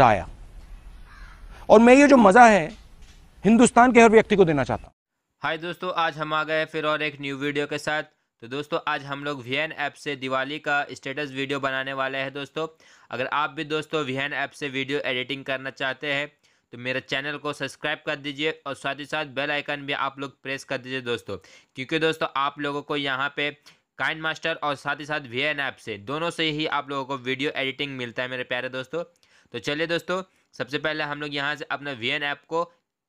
मज़ा आया और मैं ये जो मज़ा है हिंदुस्तान के हर व्यक्ति को देना चाहता हूँ हाय दोस्तों आज हम आ गए फिर और एक न्यू वीडियो के साथ तो दोस्तों आज हम लोग वी ऐप से दिवाली का स्टेटस वीडियो बनाने वाले हैं दोस्तों अगर आप भी दोस्तों वी ऐप से वीडियो एडिटिंग करना चाहते हैं तो मेरे चैनल को सब्सक्राइब कर दीजिए और साथ ही साथ बेल आइकन भी आप लोग प्रेस कर दीजिए दोस्तों क्योंकि दोस्तों आप लोगों को यहाँ पे काइंड मास्टर और साथ ही साथ वी ऐप से दोनों से ही आप लोगों को वीडियो एडिटिंग मिलता है मेरे प्यारे दोस्तों तो चलिए दोस्तों सबसे पहले हम लोग यहाँ से अपना वी ऐप को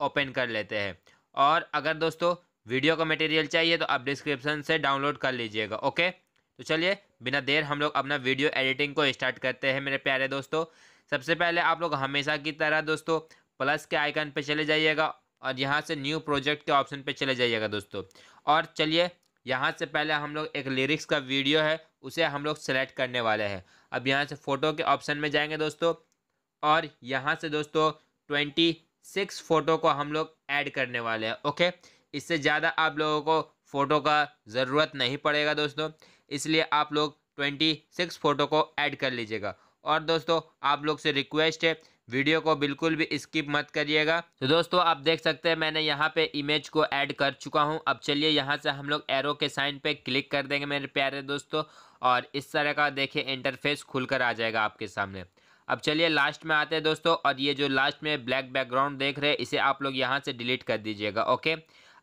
ओपन कर लेते हैं और अगर दोस्तों वीडियो का मटेरियल चाहिए तो आप डिस्क्रिप्शन से डाउनलोड कर लीजिएगा ओके तो चलिए बिना देर हम लोग अपना वीडियो एडिटिंग को स्टार्ट करते हैं मेरे प्यारे दोस्तों सबसे पहले आप लोग हमेशा की तरह दोस्तों प्लस के आइकन पर चले जाइएगा और यहाँ से न्यू प्रोजेक्ट के ऑप्शन पर चले जाइएगा दोस्तों और चलिए यहाँ से पहले हम लोग एक लिरिक्स का वीडियो है उसे हम लोग सेलेक्ट करने वाले हैं अब यहाँ से फ़ोटो के ऑप्शन में जाएंगे दोस्तों और यहाँ से दोस्तों ट्वेंटी सिक्स फ़ोटो को हम लोग ऐड करने वाले हैं ओके इससे ज़्यादा आप लोगों को फ़ोटो का ज़रूरत नहीं पड़ेगा दोस्तों इसलिए आप लोग ट्वेंटी सिक्स फ़ोटो को ऐड कर लीजिएगा और दोस्तों आप लोग से रिक्वेस्ट है वीडियो को बिल्कुल भी स्किप मत करिएगा तो दोस्तों आप देख सकते हैं मैंने यहाँ पे इमेज को ऐड कर चुका हूँ अब चलिए यहाँ से हम लोग एरो के साइन पे क्लिक कर देंगे मेरे प्यारे दोस्तों और इस तरह का देखिए इंटरफेस खुलकर आ जाएगा आपके सामने अब चलिए लास्ट में आते हैं दोस्तों और ये जो लास्ट में ब्लैक बैकग्राउंड देख रहे हैं इसे आप लोग यहाँ से डिलीट कर दीजिएगा ओके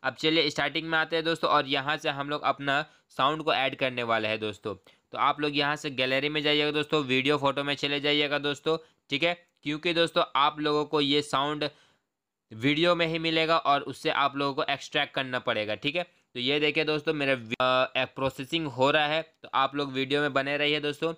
अब चलिए स्टार्टिंग में आते हैं दोस्तों और यहाँ से हम लोग अपना साउंड को ऐड करने वाले हैं दोस्तों तो आप लोग यहाँ से गैलरी में जाइएगा दोस्तों वीडियो फोटो में चले जाइएगा दोस्तों ठीक है क्योंकि दोस्तों आप लोगों को ये साउंड वीडियो में ही मिलेगा और उससे आप लोगों को एक्सट्रैक्ट करना पड़ेगा ठीक है तो ये देखिए दोस्तों मेरा प्रोसेसिंग हो रहा है तो आप लोग वीडियो में बने रहिए दोस्तों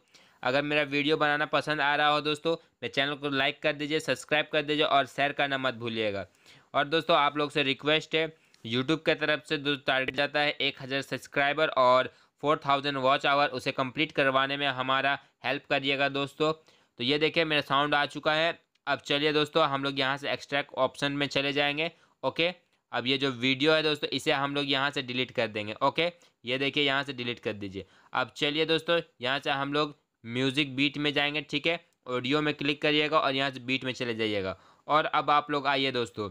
अगर मेरा वीडियो बनाना पसंद आ रहा हो दोस्तों मेरे चैनल को लाइक कर दीजिए सब्सक्राइब कर दीजिए और शेयर करना मत भूलिएगा और दोस्तों आप लोग से रिक्वेस्ट है यूट्यूब के तरफ से जो टारगेट जाता है एक हज़ार सब्सक्राइबर और फोर थाउजेंड वॉच आवर उसे कंप्लीट करवाने में हमारा हेल्प करिएगा दोस्तों तो ये देखिए मेरा साउंड आ चुका है अब चलिए दोस्तों हम लोग यहाँ से एक्स्ट्रैक्ट ऑप्शन में चले जाएंगे ओके अब ये जो वीडियो है दोस्तों इसे हम लोग यहाँ से डिलीट कर देंगे ओके ये देखिए यहाँ से डिलीट कर दीजिए अब चलिए दोस्तों यहाँ से हम लोग म्यूज़िक बीट में जाएंगे ठीक है ऑडियो में क्लिक करिएगा और यहाँ से बीट में चले जाइएगा और अब आप लोग आइए दोस्तों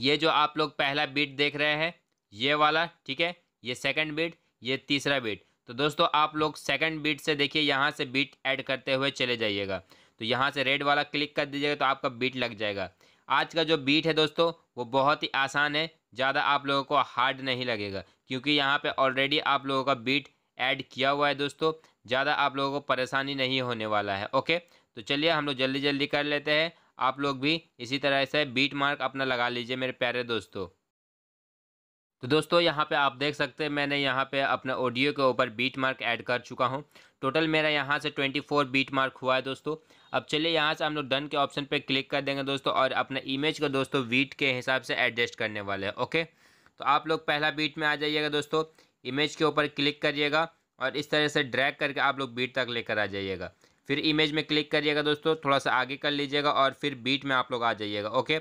ये जो आप लोग पहला बीट देख रहे हैं ये वाला ठीक है ये सेकंड बीट ये तीसरा बीट तो दोस्तों आप लोग सेकंड बीट से देखिए यहाँ से बीट ऐड करते हुए चले जाइएगा तो यहाँ से रेड वाला क्लिक कर दीजिएगा तो आपका बीट लग जाएगा आज का जो बीट है दोस्तों वो बहुत ही आसान है ज़्यादा आप लोगों को हार्ड नहीं लगेगा क्योंकि यहाँ पे ऑलरेडी आप लोगों का बीट ऐड किया हुआ है दोस्तों ज़्यादा आप लोगों को परेशानी नहीं होने वाला है ओके तो चलिए हम लोग जल्दी जल्दी कर लेते हैं आप लोग भी इसी तरह से बीट मार्क अपना लगा लीजिए मेरे प्यारे दोस्तों तो दोस्तों यहाँ पे आप देख सकते हैं मैंने यहाँ पे अपने ऑडियो के ऊपर बीट मार्क ऐड कर चुका हूँ टोटल मेरा यहाँ से 24 बीट मार्क हुआ है दोस्तों अब चलिए यहाँ से हम लोग डन के ऑप्शन पे क्लिक कर देंगे दोस्तों और अपने इमेज को दोस्तों बीट के हिसाब से एडजस्ट करने वाले हैं ओके तो आप लोग पहला बीट में आ जाइएगा दोस्तों इमेज के ऊपर क्लिक करिएगा और इस तरह से ड्रैग करके आप लोग बीट तक लेकर आ जाइएगा फिर इमेज में क्लिक करिएगा दोस्तों थोड़ा सा आगे कर लीजिएगा और फिर बीट में आप लोग आ जाइएगा ओके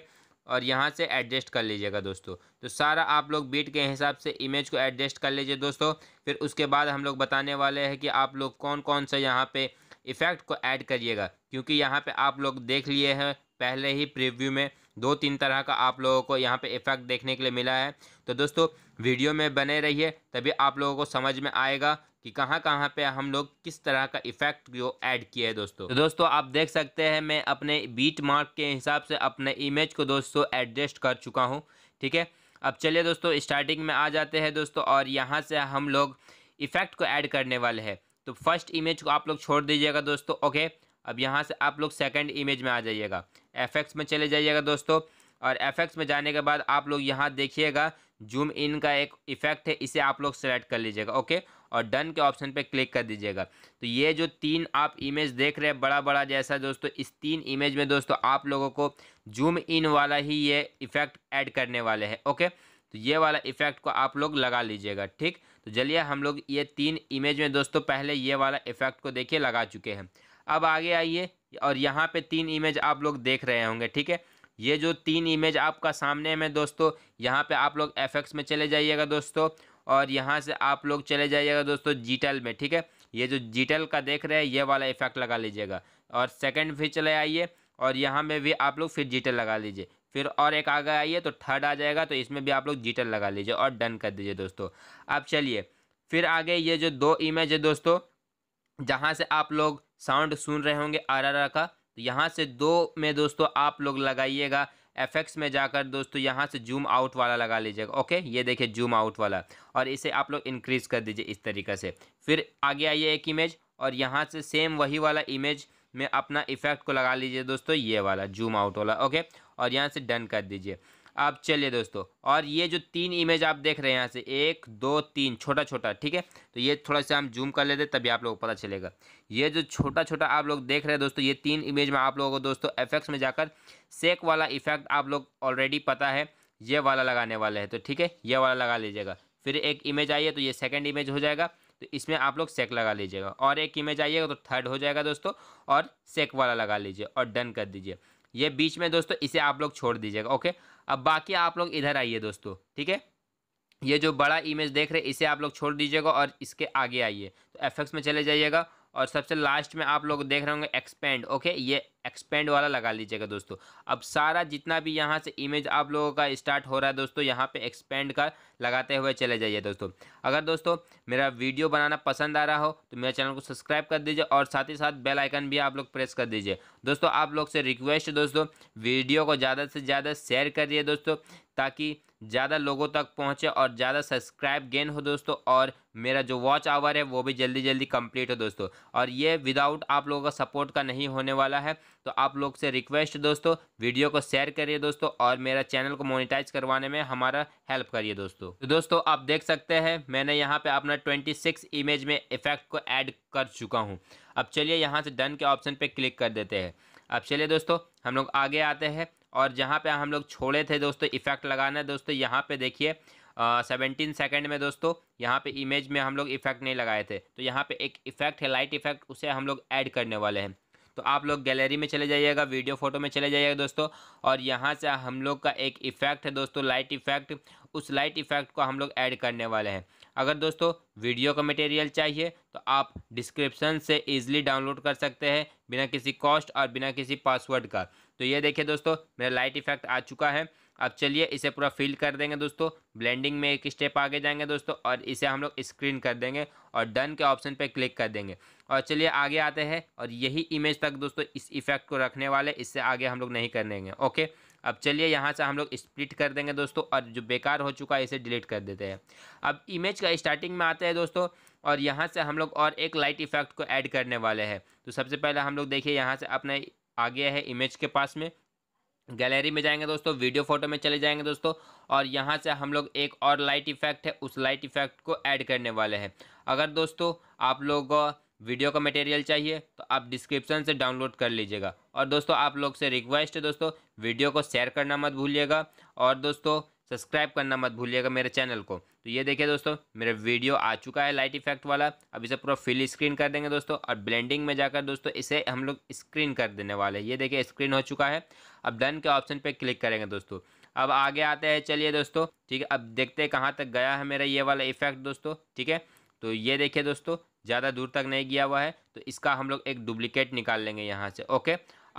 और यहाँ से एडजस्ट कर लीजिएगा दोस्तों तो सारा आप लोग बीट के हिसाब से इमेज को एडजस्ट कर लीजिए दोस्तों फिर उसके बाद हम लोग बताने वाले हैं कि आप लोग कौन कौन सा यहाँ पे इफ़ेक्ट को ऐड करिएगा क्योंकि यहाँ पे आप लोग देख लिए हैं पहले ही प्रीव्यू में दो तीन तरह का आप लोगों को यहाँ पे इफ़ेक्ट देखने के लिए मिला है तो दोस्तों वीडियो में बने रहिए तभी आप लोगों को समझ में आएगा कि कहाँ कहाँ पे हम लोग किस तरह का इफेक्ट जो ऐड किया है दोस्तों तो दोस्तों आप देख सकते हैं मैं अपने बीट मार्क के हिसाब से अपने इमेज को दोस्तों एडजस्ट कर चुका हूँ ठीक है अब चलिए दोस्तों स्टार्टिंग में आ जाते हैं दोस्तों और यहाँ से हम लोग इफेक्ट को ऐड करने वाले हैं तो फर्स्ट इमेज को आप लोग छोड़ दीजिएगा दोस्तों ओके अब यहाँ से आप लोग सेकेंड इमेज में आ जाइएगा एफेक्ट्स में चले जाइएगा दोस्तों और एफेक्ट्स में जाने के बाद आप लोग यहाँ देखिएगा जूम इन का एक इफेक्ट है इसे आप लोग सेलेक्ट कर लीजिएगा ओके और डन के ऑप्शन पे क्लिक कर दीजिएगा तो ये जो तीन आप इमेज देख रहे हैं बड़ा बड़ा जैसा दोस्तों इस तीन इमेज में दोस्तों आप लोगों को जूम इन वाला ही ये इफेक्ट ऐड करने वाले हैं ओके तो ये वाला इफेक्ट को आप लोग लगा लीजिएगा ठीक तो चलिए हम लोग ये तीन इमेज में दोस्तों पहले ये वाला इफेक्ट को देखिए लगा चुके हैं अब आगे आइए और यहाँ पे तीन इमेज आप लोग देख रहे होंगे ठीक है ये जो तीन इमेज आपका सामने में दोस्तों यहाँ पे आप लोग एफ में चले जाइएगा दोस्तों और यहाँ से आप लोग चले जाइएगा दोस्तों जीटेल में ठीक है ये जो जीटेल का देख रहे हैं ये वाला इफेक्ट लगा लीजिएगा और सेकेंड फिर चले आइए और यहाँ में भी आप लोग फिर जीटेल लगा लीजिए फिर और एक आगे आइए तो थर्ड आ जाएगा तो इसमें भी आप लोग जीटेल लगा लीजिए और डन कर दीजिए दोस्तों अब चलिए फिर आगे ये जो दो इमेज है दोस्तों जहाँ से आप लोग साउंड सुन रहे होंगे आर का तो यहाँ से दो में दोस्तों आप लोग लगाइएगा एफ में जाकर दोस्तों यहाँ से जूम आउट वाला लगा लीजिएगा ओके ये देखिए जूम आउट वाला और इसे आप लोग इंक्रीज़ कर दीजिए इस तरीके से फिर आगे आइए एक इमेज और यहाँ से सेम वही वाला इमेज में अपना इफेक्ट को लगा लीजिए दोस्तों ये वाला जूम आउट वाला ओके और यहाँ से डन कर दीजिए अब चलिए दोस्तों और ये जो तीन इमेज आप देख रहे हैं यहाँ से एक दो तीन छोटा छोटा ठीक है तो ये थोड़ा सा हम जूम कर लेते तभी आप लोगों को पता चलेगा ये जो छोटा छोटा आप लोग देख रहे हैं दोस्तों ये तीन इमेज में आप लोगों को दोस्तों एफेक्ट्स में जाकर सेक वाला इफेक्ट आप लोग ऑलरेडी पता है ये वाला लगाने वाले हैं तो ठीक है ये वाला लगा लीजिएगा फिर एक इमेज आइए तो ये सेकेंड इमेज हो जाएगा तो इसमें आप लोग सेक लगा लीजिएगा और एक इमेज आइएगा तो थर्ड हो जाएगा दोस्तों और सेक वाला लगा लीजिए और डन कर दीजिए ये बीच में दोस्तों इसे आप लोग छोड़ दीजिएगा ओके अब बाकी आप लोग इधर आइए दोस्तों ठीक है ये जो बड़ा इमेज देख रहे इसे आप लोग छोड़ दीजिएगा और इसके आगे आइए तो एफ में चले जाइएगा और सबसे लास्ट में आप लोग देख रहे होंगे एक्सपेंड ओके ये एक्सपेंड वाला लगा लीजिएगा दोस्तों अब सारा जितना भी यहाँ से इमेज आप लोगों का स्टार्ट हो रहा है दोस्तों यहाँ पे एक्सपेंड का लगाते हुए चले जाइए दोस्तों अगर दोस्तों मेरा वीडियो बनाना पसंद आ रहा हो तो मेरे चैनल को सब्सक्राइब कर दीजिए और साथ ही साथ बेल आइकन भी आप लोग प्रेस कर दीजिए दोस्तों आप लोग से रिक्वेस्ट दोस्तों वीडियो को ज़्यादा से ज़्यादा शेयर करिए दोस्तों ताकि ज़्यादा लोगों तक पहुँचे और ज़्यादा सब्सक्राइब गेन हो दोस्तों और मेरा जो वॉच आवर है वो भी जल्दी जल्दी कम्प्लीट हो दोस्तों और ये विदाउट आप लोगों का सपोर्ट का नहीं होने वाला है तो आप लोग से रिक्वेस्ट दोस्तों वीडियो को शेयर करिए दोस्तों और मेरा चैनल को मोनिटाइज करवाने में हमारा हेल्प करिए दोस्तों तो दोस्तों आप देख सकते हैं मैंने यहाँ पे अपना 26 इमेज में इफेक्ट को ऐड कर चुका हूँ अब चलिए यहाँ से डन के ऑप्शन पर क्लिक कर देते हैं अब चलिए दोस्तों हम लोग आगे आते हैं और जहाँ पर हम लोग छोड़े थे दोस्तों इफेक्ट लगाना है दोस्तों यहाँ पर देखिए सेवनटीन uh, सेकंड में दोस्तों यहाँ पे इमेज में हम लोग इफेक्ट नहीं लगाए थे तो यहाँ पे एक इफेक्ट है लाइट इफेक्ट उसे हम लोग ऐड करने वाले हैं तो आप लोग गैलरी में चले जाइएगा वीडियो फोटो में चले जाइएगा दोस्तों और यहाँ से हम लोग का एक इफेक्ट है दोस्तों लाइट इफेक्ट उस लाइट इफेक्ट को हम लोग ऐड करने वाले हैं अगर दोस्तों वीडियो का मटेरियल चाहिए तो आप डिस्क्रिप्शन से ईजिली डाउनलोड कर सकते हैं बिना किसी कॉस्ट और बिना किसी पासवर्ड का तो ये देखिए दोस्तों मेरा लाइट इफेक्ट आ चुका है अब चलिए इसे पूरा फिल कर देंगे दोस्तों ब्लेंडिंग में एक स्टेप आगे जाएंगे दोस्तों और इसे हम लोग स्क्रीन कर देंगे और डन के ऑप्शन पर क्लिक कर देंगे और चलिए आगे आते हैं और यही इमेज तक दोस्तों इस इफेक्ट को रखने वाले इससे आगे हम लोग नहीं कर देंगे ओके अब चलिए यहाँ से हम लोग स्प्लिट कर देंगे दोस्तों और जो बेकार हो चुका है इसे डिलीट कर देते हैं अब इमेज का स्टार्टिंग में आते हैं दोस्तों और यहाँ से हम लोग और एक लाइट इफेक्ट को ऐड करने वाले हैं तो सबसे पहले हम लोग देखिए यहाँ से अपने आ गया है इमेज के पास में गैलरी में जाएंगे दोस्तों वीडियो फोटो में चले जाएंगे दोस्तों और यहाँ से हम लोग एक और लाइट इफेक्ट है उस लाइट इफेक्ट को ऐड करने वाले हैं अगर दोस्तों आप लोग वीडियो का मटेरियल चाहिए तो आप डिस्क्रिप्शन से डाउनलोड कर लीजिएगा और दोस्तों आप लोग से रिक्वेस्ट है दोस्तों वीडियो को शेयर करना मत भूलिएगा और दोस्तों सब्सक्राइब करना मत भूलिएगा मेरे चैनल को तो ये देखिए दोस्तों मेरा वीडियो आ चुका है लाइट इफेक्ट वाला अब इसे पूरा फुल स्क्रीन कर देंगे दोस्तों और ब्लेंडिंग में जाकर दोस्तों इसे हम लोग स्क्रीन कर देने वाले हैं ये देखिए स्क्रीन हो चुका है अब डन के ऑप्शन पे क्लिक करेंगे दोस्तों अब आगे आते हैं चलिए दोस्तों ठीक है अब देखते हैं कहाँ तक गया है मेरा ये वाला इफेक्ट दोस्तों ठीक है तो ये देखिए दोस्तों ज़्यादा दूर तक नहीं गया हुआ है तो इसका हम लोग एक डुप्लिकेट निकाल लेंगे यहाँ से ओके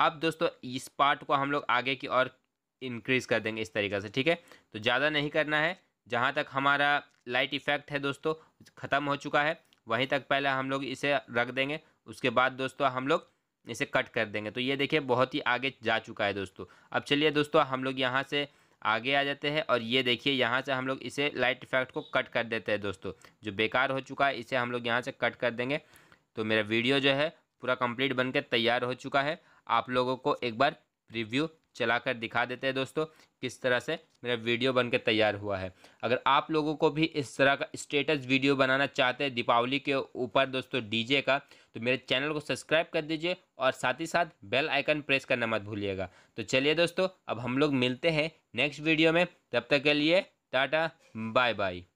अब दोस्तों इस पार्ट को हम लोग आगे की और इंक्रीज़ कर देंगे इस तरीके से ठीक है तो ज़्यादा नहीं करना है जहाँ तक हमारा लाइट इफ़ेक्ट है दोस्तों ख़त्म हो चुका है वहीं तक पहले हम लोग इसे रख देंगे उसके बाद दोस्तों हम लोग इसे कट कर देंगे तो ये देखिए बहुत ही आगे जा चुका है दोस्तों अब चलिए दोस्तों हम लोग यहाँ से आगे आ जाते हैं और ये देखिए यहाँ से हम लोग इसे लाइट इफेक्ट को कट कर देते हैं दोस्तों जो बेकार हो चुका है इसे हम लोग यहाँ से कट कर देंगे तो मेरा वीडियो जो है पूरा कंप्लीट बनकर तैयार हो चुका है आप लोगों को एक बार रिव्यू चला कर दिखा देते हैं दोस्तों किस तरह से मेरा वीडियो बनकर तैयार हुआ है अगर आप लोगों को भी इस तरह का स्टेटस वीडियो बनाना चाहते हैं दीपावली के ऊपर दोस्तों डीजे का तो मेरे चैनल को सब्सक्राइब कर दीजिए और साथ ही साथ बेल आइकन प्रेस करना मत भूलिएगा तो चलिए दोस्तों अब हम लोग मिलते हैं नेक्स्ट वीडियो में तब तक के लिए टाटा बाय बाय